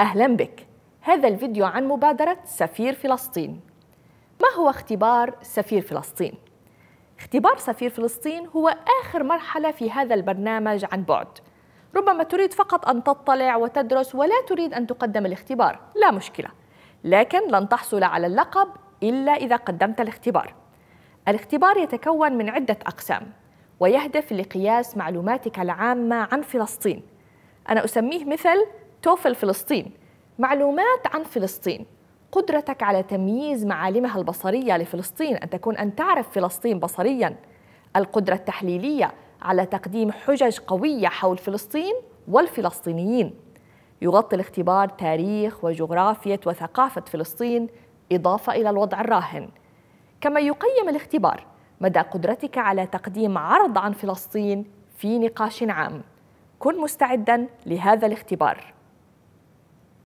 أهلا بك هذا الفيديو عن مبادرة سفير فلسطين ما هو اختبار سفير فلسطين؟ اختبار سفير فلسطين هو آخر مرحلة في هذا البرنامج عن بعد ربما تريد فقط أن تطلع وتدرس ولا تريد أن تقدم الاختبار لا مشكلة لكن لن تحصل على اللقب إلا إذا قدمت الاختبار الاختبار يتكون من عدة أقسام ويهدف لقياس معلوماتك العامة عن فلسطين أنا أسميه مثل توفل فلسطين معلومات عن فلسطين قدرتك على تمييز معالمها البصرية لفلسطين أن تكون أن تعرف فلسطين بصريا القدرة التحليلية على تقديم حجج قوية حول فلسطين والفلسطينيين يغطي الاختبار تاريخ وجغرافية وثقافة فلسطين إضافة إلى الوضع الراهن كما يقيم الاختبار مدى قدرتك على تقديم عرض عن فلسطين في نقاش عام كن مستعدا لهذا الاختبار